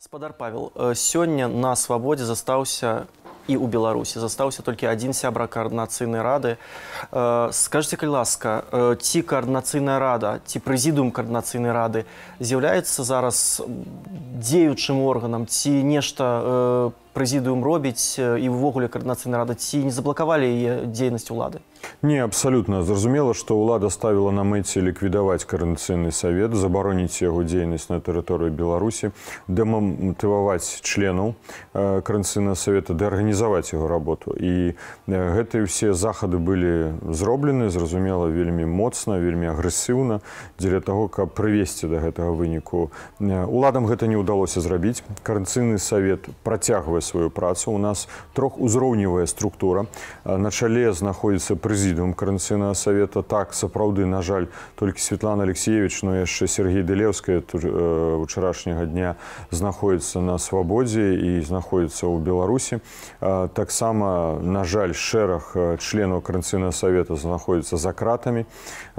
спадар павел э, сёння на свабодзе застаўся э, э, і у беларусі застаўся толькі адзін сябра каарнацыйнай рады скажце калі ласка ці каарнацыйная рада ці прэзідуум каарнацыйнай рады з'яўляецца зараз дзеючым органам ці нешта прэзідыум робіць і ўвогуле каарнацыйнай рада ці не заблакавалі яе дзейнасць улады Не, абсолютно. Зразумела, что ўлада ставіла на мэце ліквідаваць каранцыйны савет, забароніць яго дзейнасць на тэрыторыі Беларусі, дэмамтываваць членаў э, каранцыйна савета, дэарганізаваць яго работу. І гэтыя э, ўсе захады былі зроблены, зразумела, вельмі моцна, вельмі агрэсіўна дзеля таго, каб прывесці да гэтага выніку. Э, Уладам гэта не ўдалося зрабіць. Каранцыйны савет працягвае сваю працу. У нас трох узроўневая структура. На чале знаходзіцца прэзідэнт прэзідыум карнцыйнага савета так сапраўды на жаль толькі светлана алексеевич но ну, яшчэ сергей дылеўская э, учарашняга дня знаходіцца на свабодзе і знаходіцца ў беларусі э, таксама на жаль шэраг э, членаў карнцыйнага савета знаходіцца за кратамі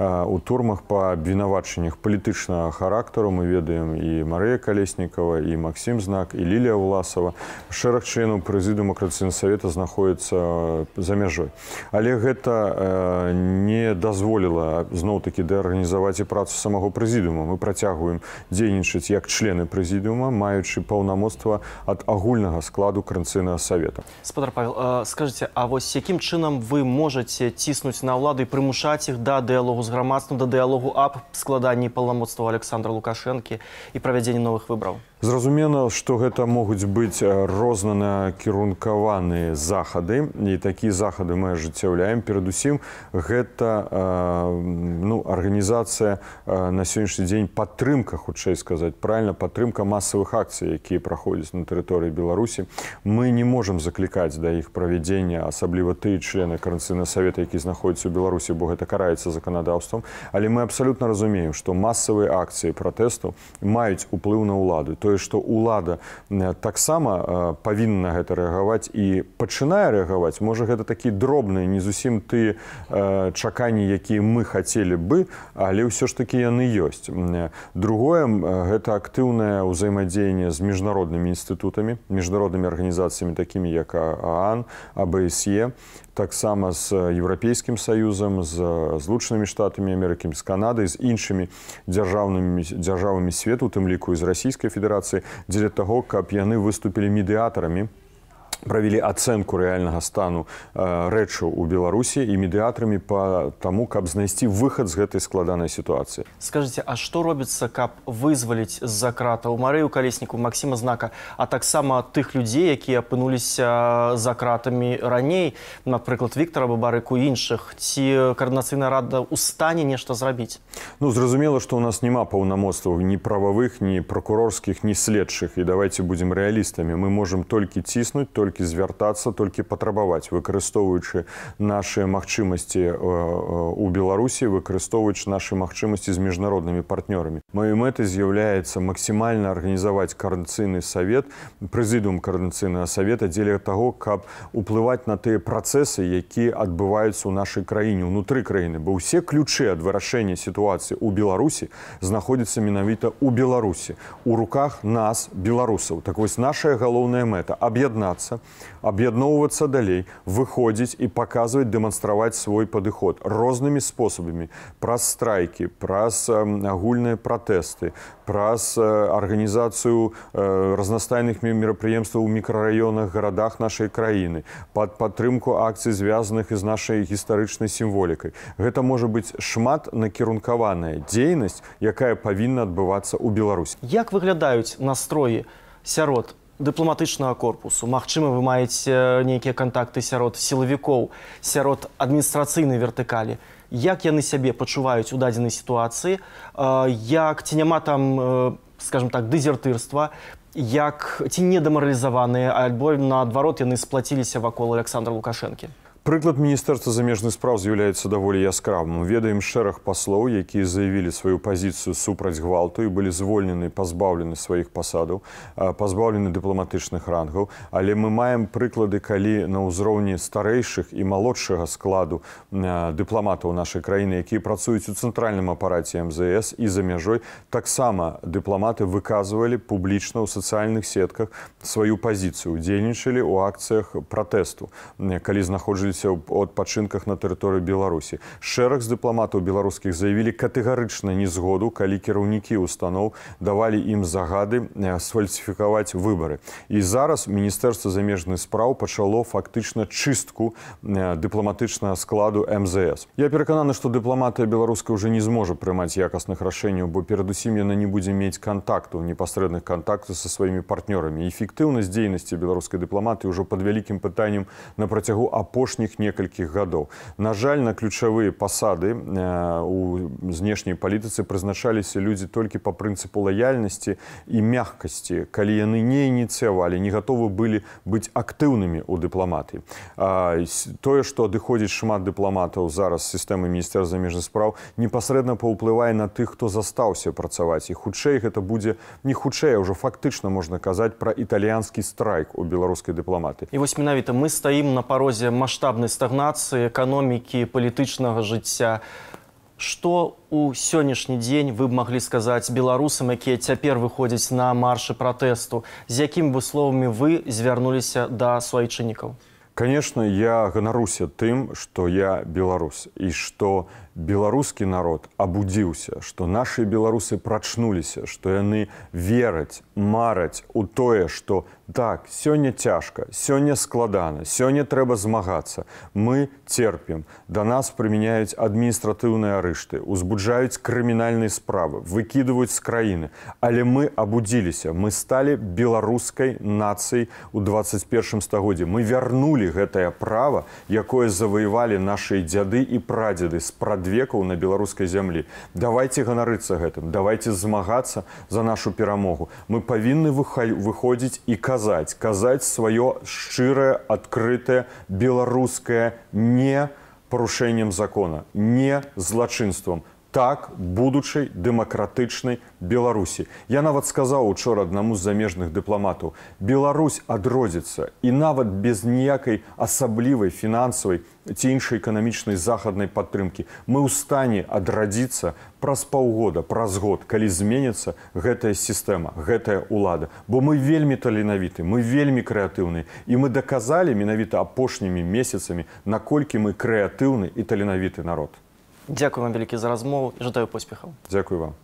у турмах па абвінавачаннях палітычнага характару мы ведаем і марыя калеснікова і максім знак і лілія власова шэраг членаў прэзідыума карцыйна савета знаходіцца за мяжой але гэта Э, не дазволіла зноў-такі дэарганізаваць і працу самого прэзідыума. Мы працягваем дзейнічаць як члены прэзідыума, маючы паўнамоцтва ад агульнага складу каранцыйнага савета. Спадар Павел, э, скажыце, а вось якім чынам вы можаце ціснуць на ўладу і прымушаць іх да дыялогу з грамадствам, да дыялогу аб складанні паўнамоцтва Александра Лукашэнкі і правядзення новых выбраў? Зразумела, што гэта могуць быць рознанакірункаваныя захады. І такія захады мы ажыццяўляем перад перадусім гэта ну арганізацыя на сённяшні дзень падтрымка хутчэй сказаць правильно падтрымка масавых акцый якія праходзяць на тэрыторыі беларусі мы не можем заклікаць да іх правядзення асабліва ты члены карцына савета які знаходзіцца у беларусі бо гэта караецца заканадаўствам але мы абсалютна разумеем што масавыя акцыі пратэсту маюць уплыў на ўладу тое што ўлада таксама павінна гэта рэагаваць і пачынае рэагаваць можа гэта такі дробныя не зусім ты тыя э, чаканні якія мы хацелі бы але ўсё ж такі яны ёсць другое гэта актыўнае ўзаемадзеянне з міжнароднымі інстытутамі міжнароднымі арганізацыямі такімі як ААН абсе таксама з еўрапейскім саюзам з злучанымі штатамі амерыкамі з канадай з іншымі дзяржаўнымі дзяржавамі свету у тым ліку з расійскай федэрацыі дзеля таго каб яны выступілі медыатарамі провялі ацэнку рэальнага стану рэчу ў беларусі і медыатрамі по таму каб знайсці выхад з гэтай складанай сітуацыі скажите а што робіцца каб вызваліць з-за крата у марыю калесніку максіма знака а таксама тых людзей якія апынуліся за кратамі раней напрыклад Віктора бабарыку іншых ці каарнацыйна рада ў стане нешта зрабіць ну зразумела что у нас няма паўнамоцтваў ні прававых ні прокурорскіх ні следшых і давайте будем рэалістамі мы можем толькі ціснуць толькі толькі звяртацца толькі патрабаваць выкарыстоўваючы нашыя магчымасці э, э, у беларусі выкарыстоўваюць нашы магчымасці з міжнароднымі партнёрамі маёй мэтай з'яўляецца максімальна арганізаваць карнцыйны савет прэзідум карнацыйнага савета дзеля таго каб уплываць на тыя працэсы якія адбываюцца ў нашай краіне унутры краіны бо ўсе ключы ад вырашэння сітуацыі у беларусі знаходзіцца менавіта у беларусі у руках нас беларусаў так вось наша галоўная мэта аб'яднацца аб'ядноўвацца далей выходзіць і паказваць дэманстраваць свой падыход рознымі спосабамі праз страйкі праз агульныя пратэсты праз арганізацыю разнастайных мерапрыемстваў у мікрараёнах гарадах нашай краіны пад падтрымку акцый звязаных з нашай гістарычнай сімволікай гэта можа быць шмат накірункаваная дзейнасць якая павінна адбывацца ў беларусь як выглядаюць настроі сярод дыпламатычнага корпусу Мачыма вы маеце э, нейкія кантакты сярод сілавікоў сярод адміністрацыйнай вертыкалі як яны сябе пачуваюць у дадзенай сітуацыі э, як ці няма там э, скажем так дызертырства як ці недамаралізаваныя альбо наадварот яны сплаціліся вакол александра лукашэнкі Прыклад міністэрства замежных спраў з'яўляецца даволі яскравым. ведаем шэраг паслоў, якія заявілі сваю пазіцыю супраць гвалту і былі звольнены пазбаўлены сваіх пасадаў, пазбаўлены дыпламатычных рангаў. Але мы маем прыклады, калі на ўзроўні старэйшых і малодшага складу дыпламатаў нашай краіны, якія працуюць у цэнтральным апараце МЗС і за мяжой, таксама дыпламаты выказвалі публічна ў сацыяльных сетках сваю пазіцыю, удзельнічалі ў акцыях пратэсту, калі знаходжу знаходзіліся ў адпачынках на тэрыторыі беларусі шэраг з дыпламатаў беларускіх заявілі катэгарычна незгоду калі кіраўнікі ўстаноў давалі ім загады сфальсіфікаваць выбары і зараз міністэрства замежных спраў пачало фактычна чыстку дыпламатычнага складу мзс я перакананы што дыпламатыя беларускай уже не зможа прымаць якасных рашэнняў бо перадусім яна не будзе мець контакту непасрэдных контакту со сваімі партнёрамі эфектыўнасць дзейнасці беларускай дыпламаты ўжо под вялікім пытанням на працягу апошніх апошніх некалькіх гадоў на жаль на ключавыя пасады э, у знешняй палітыцы прызначаліся людзі толькі по прынцыпу лаяльнасці і мягкасці калі яны не ініцыявалі не готовы былі быць актыўнымі у дыпламаты тое что адыходзіць шмат дыпламатаў зараз сістэмы міністэр замежных спраў непасрэдна паўплывае на тых хто застаўся працаваць і хутчэй гэта будзе не хутчэй ўжо фактычна можна казаць пра італьянскі страйк у беларускай дыпламаты і вось менавіта мы стаім на парозе маштаб маштабнай стагнацыі эканомікі палітычнага жыцця что у сённяшні дзень вы б маглі сказаць беларусам якія цяпер выходзяць на маршы пратэсту з якім бы словамі вы звярнуліся да суайчыннікаў конечно я ганаруся тым что я беларус і что я беларускі народ абудзіўся што нашы беларусы прачнуліся што яны вераць мараць у тое што так сёння цяжка сёння складана сёння трэба змагацца мы терпім да нас прымяняюць адміністратыўныя арышты узбуджаюць крымінальнай справы выкідваюць з краіны але мы абудзіліся мы сталі беларускай нацыі у 21 стагоддзе мы вярнулі гэтае права якое заваявалі нашыя дзяды і прадзеды справа спрадвекаў на беларускай зямлі давайте ганарыцца гэтым давайте змагацца за нашу перамогу мы павінны выходзіць і казаць казаць сваё шчырае адкрытае беларускае не парушэннем закона не злачынствам так будучай дэмакратычнай беларусі я нават сказаў учора аднаму з замежных дыпламатаў беларусь адродзіцца і нават без ніякай асаблівай фінансавай ці іншай эканамічнай захаднай падтрымкі мы ў стане адрадзіцца праз паўгода праз год калі зменіцца гэтая сістэма гэтая ўлада бо мы вельмі таленавіты мы вельмі крэатыўныя і мы даказалі менавіта апошнімі месяцамі наколькі мы крэатыўны і таленавіты народ Дякую вам вялікі за размову і жадаю поспехаў. Дякую вам.